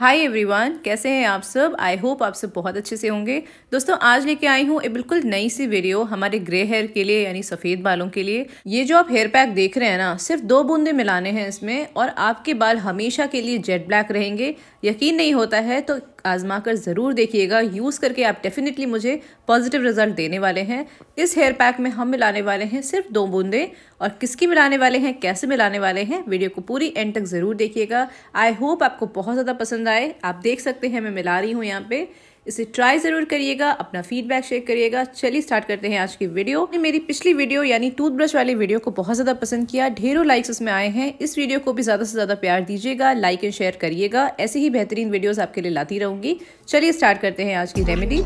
hi everyone कैसे हैं आप सब आई होप आप सब बहुत अच्छे से होंगे दोस्तों आज लेके आई हूँ एक बिल्कुल नई सी वीडियो हमारे ग्रे हेयर के लिए यानी सफ़ेद बालों के लिए ये जो आप हेयर पैक देख रहे हैं ना सिर्फ दो बूंदे मिलाने हैं इसमें और आपके बाल हमेशा के लिए जेट ब्लैक रहेंगे यकीन नहीं होता है तो आजमा कर ज़रूर देखिएगा यूज़ करके आप डेफिनेटली मुझे पॉजिटिव रिजल्ट देने वाले हैं इस हेयर पैक में हम मिलाने वाले हैं सिर्फ दो बूंदें और किसकी मिलाने वाले हैं कैसे मिलाने वाले हैं वीडियो को पूरी एंड तक ज़रूर देखिएगा आई होप आपको बहुत ज़्यादा पसंद आए आप देख सकते हैं मैं मिला रही हूँ यहाँ पर इसे ट्राई ज़रूर करिएगा अपना फीडबैक शेयर करिएगा चलिए स्टार्ट करते हैं आज की वीडियो मेरी पिछली वीडियो यानी टूथब्रश वाली वीडियो को बहुत ज़्यादा पसंद किया ढेरों लाइक्स उसमें आए हैं इस वीडियो को भी ज़्यादा से ज़्यादा प्यार दीजिएगा लाइक एंड शेयर करिएगा ऐसी ही बेहतरीन वीडियोज़ आपके लिए लाती रहूंगी चलिए स्टार्ट करते हैं आज की रेमेडी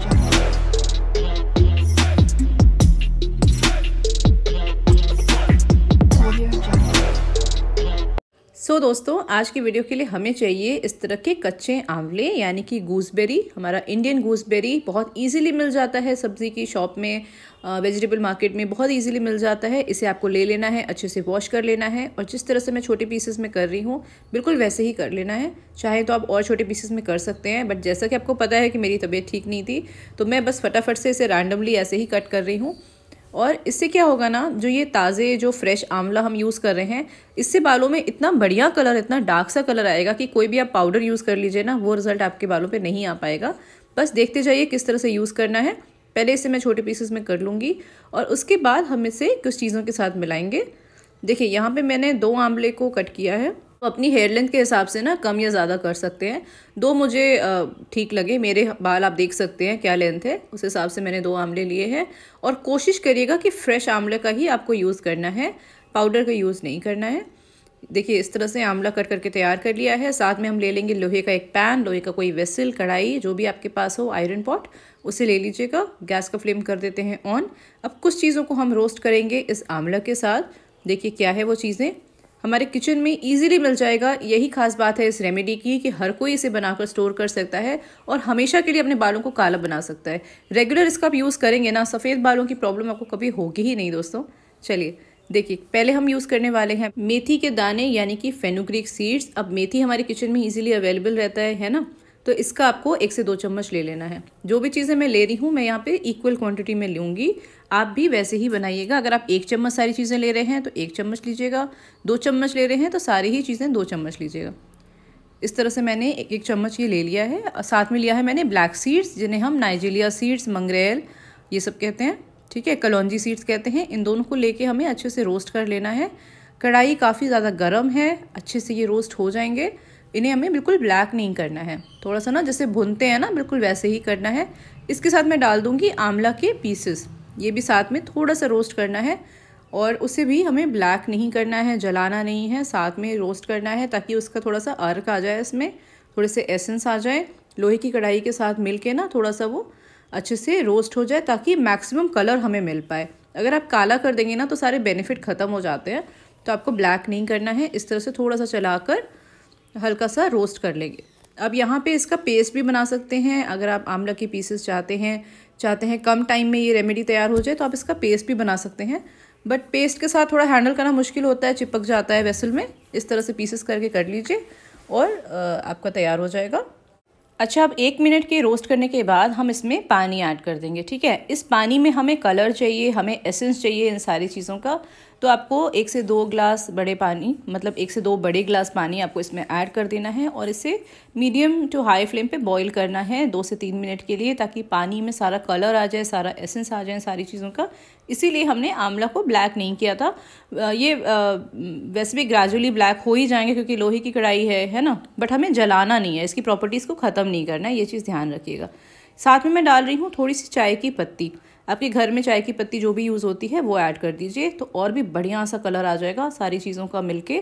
सो so, दोस्तों आज की वीडियो के लिए हमें चाहिए इस तरह के कच्चे आंवले यानी कि गूसबेरी हमारा इंडियन गूसबेरी बहुत इजीली मिल जाता है सब्ज़ी की शॉप में वेजिटेबल मार्केट में बहुत इजीली मिल जाता है इसे आपको ले लेना है अच्छे से वॉश कर लेना है और जिस तरह से मैं छोटे पीसेस में कर रही हूँ बिल्कुल वैसे ही कर लेना है चाहे तो आप और छोटे पीसेस में कर सकते हैं बट जैसा कि आपको पता है कि मेरी तबीयत ठीक नहीं थी तो मैं बस फटाफट से इसे रैंडमली ऐसे ही कट कर रही हूँ और इससे क्या होगा ना जो ये ताज़े जो फ्रेश आंवला हम यूज़ कर रहे हैं इससे बालों में इतना बढ़िया कलर इतना डार्क सा कलर आएगा कि कोई भी आप पाउडर यूज़ कर लीजिए ना वो रिज़ल्ट आपके बालों पर नहीं आ पाएगा बस देखते जाइए किस तरह से यूज़ करना है पहले इसे मैं छोटे पीसेस में कर लूँगी और उसके बाद हम इसे कुछ चीज़ों के साथ मिलाएंगे देखिए यहाँ पे मैंने दो आंवले को कट किया है तो अपनी हेयर लेंथ के हिसाब से ना कम या ज़्यादा कर सकते हैं दो मुझे ठीक लगे मेरे बाल आप देख सकते हैं क्या लेंथ है उस हिसाब से मैंने दो आमले लिए हैं और कोशिश करिएगा कि फ्रेश आमले का ही आपको यूज़ करना है पाउडर का यूज़ नहीं करना है देखिए इस तरह से आमला कट करके तैयार कर लिया है साथ में हम ले लेंगे लोहे का एक पैन लोहे का कोई वेसल कढ़ाई जो भी आपके पास हो आयरन पॉट उसे ले लीजिएगा गैस का फ्लेम कर देते हैं ऑन अब कुछ चीज़ों को हम रोस्ट करेंगे इस आमला के साथ देखिए क्या है वो चीज़ें हमारे किचन में इजीली मिल जाएगा यही खास बात है इस रेमेडी की कि हर कोई इसे बनाकर स्टोर कर सकता है और हमेशा के लिए अपने बालों को काला बना सकता है रेगुलर इसका आप यूज़ करेंगे ना सफ़ेद बालों की प्रॉब्लम आपको कभी होगी ही नहीं दोस्तों चलिए देखिए पहले हम यूज़ करने वाले हैं मेथी के दाने यानी कि फेनुग्रिक सीड्स अब मेथी हमारे किचन में ईजिली अवेलेबल रहता है है ना तो इसका आपको एक से दो चम्मच ले लेना है जो भी चीज़ें मैं ले रही हूँ मैं यहाँ पे इक्वल क्वांटिटी में लूँगी आप भी वैसे ही बनाइएगा अगर आप एक चम्मच सारी चीज़ें ले रहे हैं तो एक चम्मच लीजिएगा दो चम्मच ले रहे हैं तो सारी ही चीज़ें दो चम्मच लीजिएगा इस तरह से मैंने एक एक चम्मच ये ले लिया है साथ में लिया है मैंने ब्लैक सीड्स जिन्हें हम नाइजीलिया सीड्स मंगरेल ये सब कहते हैं ठीक है कलौजी सीड्स कहते हैं इन दोनों को लेके हमें अच्छे से रोस्ट कर लेना है कढ़ाई काफ़ी ज़्यादा गर्म है अच्छे से ये रोस्ट हो जाएंगे इन्हें हमें बिल्कुल ब्लैक नहीं करना है थोड़ा सा ना जैसे भुनते हैं ना बिल्कुल वैसे ही करना है इसके साथ मैं डाल दूँगी आंवला के पीसेस ये भी साथ में थोड़ा सा रोस्ट करना है और उसे भी हमें ब्लैक नहीं करना है जलाना नहीं है साथ में रोस्ट करना है ताकि उसका थोड़ा सा अर्क आ जाए इसमें थोड़े से एसेंस आ जाए लोहे की कढ़ाई के साथ मिल के ना थोड़ा सा वो अच्छे से रोस्ट हो जाए ताकि मैक्सिमम कलर हमें मिल पाए अगर आप काला कर देंगे ना तो सारे बेनिफिट ख़त्म हो जाते हैं तो आपको ब्लैक नहीं करना है इस तरह से थोड़ा सा चलाकर हल्का सा रोस्ट कर लेंगे अब यहाँ पे इसका पेस्ट भी बना सकते हैं अगर आप आमला के पीसेस चाहते हैं चाहते हैं कम टाइम में ये रेमेडी तैयार हो जाए तो आप इसका पेस्ट भी बना सकते हैं बट पेस्ट के साथ थोड़ा हैंडल करना मुश्किल होता है चिपक जाता है वेसल में इस तरह से पीसेस करके कर लीजिए और आपका तैयार हो जाएगा अच्छा अब एक मिनट के रोस्ट करने के बाद हम इसमें पानी ऐड कर देंगे ठीक है इस पानी में हमें कलर चाहिए हमें एसेंस चाहिए इन सारी चीज़ों का तो आपको एक से दो ग्लास बड़े पानी मतलब एक से दो बड़े ग्लास पानी आपको इसमें ऐड कर देना है और इसे मीडियम टू हाई फ्लेम पे बॉईल करना है दो से तीन मिनट के लिए ताकि पानी में सारा कलर आ जाए सारा एसेंस आ जाए सारी चीज़ों का इसीलिए हमने आंवला को ब्लैक नहीं किया था ये वैसे भी ग्रेजुअली ब्लैक हो ही जाएंगे क्योंकि लोहे की कढ़ाई है है ना बट हमें जलाना नहीं है इसकी प्रॉपर्टीज़ को ख़त्म नहीं करना है ये चीज़ ध्यान रखिएगा साथ में मैं डाल रही हूँ थोड़ी सी चाय की पत्ती आपके घर में चाय की पत्ती जो भी यूज़ होती है वो ऐड कर दीजिए तो और भी बढ़िया सा कलर आ जाएगा सारी चीज़ों का मिलके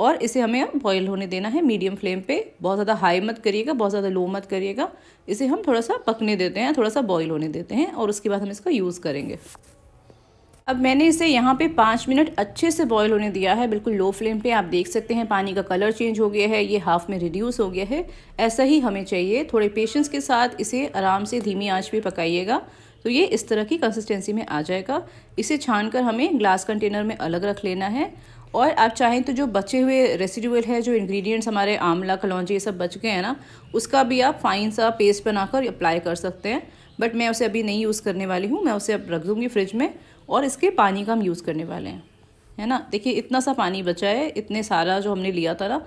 और इसे हमें अब बॉयल होने देना है मीडियम फ्लेम पे बहुत ज़्यादा हाई मत करिएगा बहुत ज़्यादा लो मत करिएगा इसे हम थोड़ा सा पकने देते हैं थोड़ा सा बॉयल होने देते हैं और उसके बाद हम इसका यूज़ करेंगे अब मैंने इसे यहाँ पे पाँच मिनट अच्छे से बॉयल होने दिया है बिल्कुल लो फ्लेम पे आप देख सकते हैं पानी का कलर चेंज हो गया है ये हाफ में रिड्यूस हो गया है ऐसा ही हमें चाहिए थोड़े पेशेंस के साथ इसे आराम से धीमी आंच पे पकाइएगा तो ये इस तरह की कंसिस्टेंसी में आ जाएगा इसे छान हमें ग्लास कंटेनर में अलग रख लेना है और आप चाहें तो जो बचे हुए रेसिडुअल है जो इंग्रेडिएंट्स हमारे आंवला कलौजी ये सब बच गए हैं ना उसका भी आप फाइन सा पेस्ट बनाकर अप्लाई कर सकते हैं बट मैं उसे अभी नहीं यूज़ करने वाली हूँ मैं उसे अब रख दूँगी फ्रिज में और इसके पानी का हम यूज़ करने वाले हैं है ना देखिए इतना सा पानी बचा है इतने सारा जो हमने लिया था ना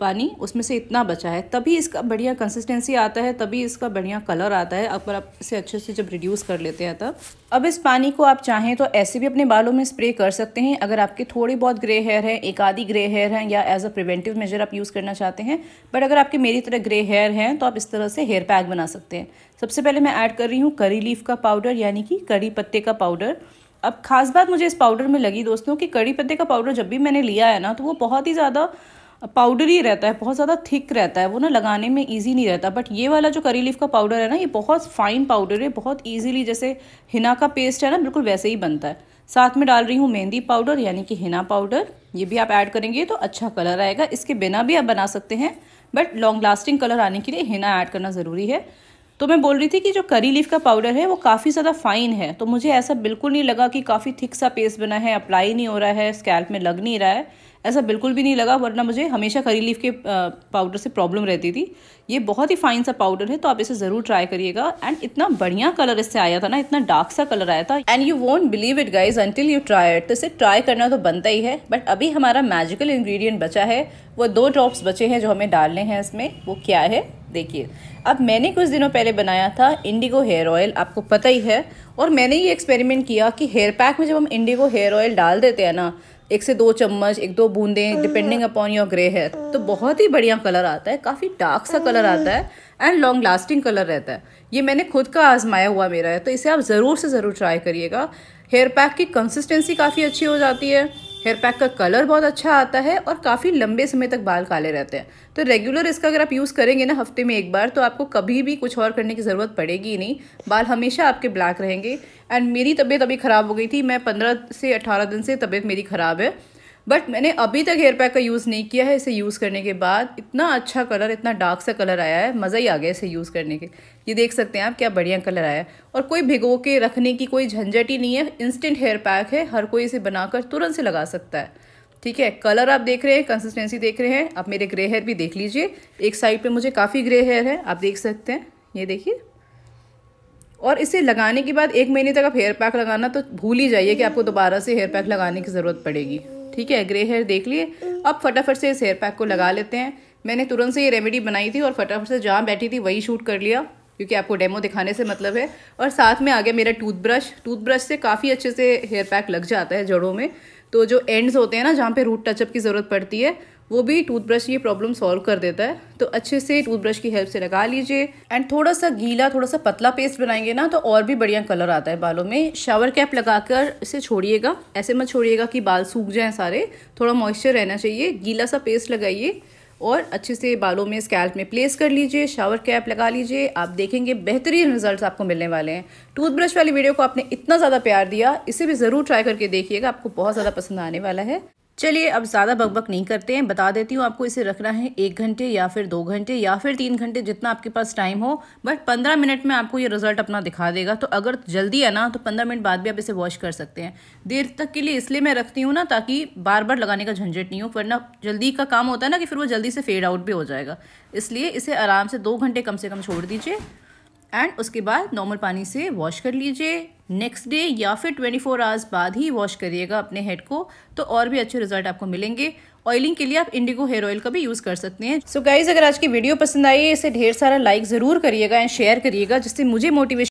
पानी उसमें से इतना बचा है तभी इसका बढ़िया कंसिस्टेंसी आता है तभी इसका बढ़िया कलर आता है अगर आप इसे अच्छे से जब रिड्यूस कर लेते हैं तब अब इस पानी को आप चाहें तो ऐसे भी अपने बालों में स्प्रे कर सकते हैं अगर आपके थोड़े बहुत ग्रे हेयर हैं एक आधी ग्रे हेयर हैं या एज अ प्रिवेंटिव मेजर आप यूज़ करना चाहते हैं बट अगर आपके मेरी तरह ग्रे हेयर हैं तो आप इस तरह से हेयर पैक बना सकते हैं सबसे पहले मैं ऐड कर रही हूँ करी लीफ का पाउडर यानी कि करी पत्ते का पाउडर अब खास बात मुझे इस पाउडर में लगी दोस्तों कि कड़ी पत्ते का पाउडर जब भी मैंने लिया है ना तो वो बहुत ही ज़्यादा पाउडर ही रहता है बहुत ज़्यादा थिक रहता है वो ना लगाने में ईजी नहीं रहता बट ये वाला जो करी लीफ का पाउडर है ना ये बहुत फाइन पाउडर है बहुत ईजिली जैसे हिना का पेस्ट है ना बिल्कुल वैसे ही बनता है साथ में डाल रही हूँ मेहंदी पाउडर यानी कि हिना पाउडर ये भी आप ऐड करेंगे तो अच्छा कलर आएगा इसके बिना भी आप बना सकते हैं बट लॉन्ग लास्टिंग कलर आने के लिए हिना ऐड करना ज़रूरी है तो मैं बोल रही थी कि जो करी लीफ का पाउडर है वो काफ़ी ज़्यादा फाइन है तो मुझे ऐसा बिल्कुल नहीं लगा कि काफ़ी थिक सा पेस्ट बना है अप्लाई नहीं हो रहा है स्कैल्प में लग नहीं रहा है ऐसा बिल्कुल भी नहीं लगा वरना मुझे हमेशा करी लीफ के पाउडर से प्रॉब्लम रहती थी ये बहुत ही फाइन सा पाउडर है तो आप इसे ज़रूर ट्राई करिएगा एंड इतना बढ़िया कलर इससे आया था ना इतना डार्क सा कलर आया था and you won't believe it guys until you try it तो इसे ट्राई करना तो बनता ही है बट अभी हमारा मैजिकल इन्ग्रीडियंट बचा है वो दो ड्रॉप्स बचे हैं जो हमें डालने हैं इसमें वो क्या है देखिए अब मैंने कुछ दिनों पहले बनाया था इंडिगो हेयर ऑयल आपको पता ही है और मैंने ये एक्सपेरिमेंट किया कि हेयर पैक में जब हम इंडिगो हेयर ऑयल डाल देते हैं ना एक से दो चम्मच एक दो बूंदें depending upon your grey hair तो बहुत ही बढ़िया कलर आता है काफ़ी डार्क सा कलर आता है एंड लॉन्ग लास्टिंग कलर रहता है ये मैंने खुद का आजमाया हुआ मेरा है तो इसे आप ज़रूर से ज़रूर ट्राई करिएगा हेयर पैक की कंसिस्टेंसी काफ़ी अच्छी हो जाती है हेयर पैक का कलर बहुत अच्छा आता है और काफ़ी लंबे समय तक बाल काले रहते हैं तो रेगुलर इसका अगर आप यूज़ करेंगे ना हफ्ते में एक बार तो आपको कभी भी कुछ और करने की ज़रूरत पड़ेगी ही नहीं बाल हमेशा आपके ब्लैक रहेंगे एंड मेरी तबीयत अभी ख़राब हो गई थी मैं पंद्रह से अठारह दिन से तबीयत मेरी ख़राब है बट मैंने अभी तक हेयर पैक का यूज़ नहीं किया है इसे यूज़ करने के बाद इतना अच्छा कलर इतना डार्क सा कलर आया है मज़ा ही आ गया इसे यूज़ करने के ये देख सकते हैं आप क्या बढ़िया कलर आया है और कोई भिगो के रखने की कोई झंझट ही नहीं है इंस्टेंट हेयर पैक है हर कोई इसे बनाकर तुरंत से लगा सकता है ठीक है कलर आप देख रहे हैं कंसिस्टेंसी देख रहे हैं आप मेरे ग्रे हेयर भी देख लीजिए एक साइड पर मुझे काफ़ी ग्रे हेयर है आप देख सकते हैं ये देखिए और इसे लगाने के बाद एक महीने तक आप हेयर पैक लगाना तो भूल ही जाइए कि आपको दोबारा से हेयर पैक लगाने की ज़रूरत पड़ेगी ठीक है ग्रे हेयर देख लिए अब फटाफट से इस हेयर पैक को लगा लेते हैं मैंने तुरंत से ये रेमेडी बनाई थी और फटाफट से जहाँ बैठी थी वही शूट कर लिया क्योंकि आपको डेमो दिखाने से मतलब है और साथ में आ गया मेरा टूथब्रश टूथब्रश से काफ़ी अच्छे से हेयर पैक लग जाता है जड़ों में तो जो एंड्स होते हैं ना जहाँ पे रूट टचअप की ज़रूरत पड़ती है वो भी टूथब्रश ये प्रॉब्लम सॉल्व कर देता है तो अच्छे से टूथब्रश की हेल्प से लगा लीजिए एंड थोड़ा सा गीला थोड़ा सा पतला पेस्ट बनाएंगे ना तो और भी बढ़िया कलर आता है बालों में शावर कैप लगाकर इसे छोड़िएगा ऐसे मत छोड़िएगा कि बाल सूख जाए सारे थोड़ा मॉइस्चर रहना चाहिए गीला सा पेस्ट लगाइए और अच्छे से बालों में स्कैल्प में प्लेस कर लीजिए शावर कैप लगा लीजिए आप देखेंगे बेहतरीन रिजल्ट्स आपको मिलने वाले हैं टूथब्रश वाली वीडियो को आपने इतना ज़्यादा प्यार दिया इसे भी ज़रूर ट्राई करके देखिएगा आपको बहुत ज़्यादा पसंद आने वाला है चलिए अब ज़्यादा बकबक नहीं करते हैं बता देती हूँ आपको इसे रखना है एक घंटे या फिर दो घंटे या फिर तीन घंटे जितना आपके पास टाइम हो बट पंद्रह मिनट में आपको ये रिजल्ट अपना दिखा देगा तो अगर जल्दी है ना तो पंद्रह मिनट बाद भी आप इसे वॉश कर सकते हैं देर तक के लिए इसलिए मैं रखती हूँ ना ताकि बार बार लगाने का झंझट नहीं हो वरना जल्दी का काम होता है ना कि फिर वो जल्दी से फेड आउट भी हो जाएगा इसलिए इसे आराम से दो घंटे कम से कम छोड़ दीजिए एंड उसके बाद नॉर्मल पानी से वॉश कर लीजिए नेक्स्ट डे या फिर 24 फोर आवर्स बाद ही वॉश करिएगा अपने हेड को तो और भी अच्छे रिजल्ट आपको मिलेंगे ऑयलिंग के लिए आप इंडिगो हेयर ऑयल का भी यूज़ कर सकते हैं सो so गाइज अगर आज की वीडियो पसंद आई है इसे ढेर सारा लाइक ज़रूर करिएगा एंड शेयर करिएगा जिससे मुझे मोटिवेशन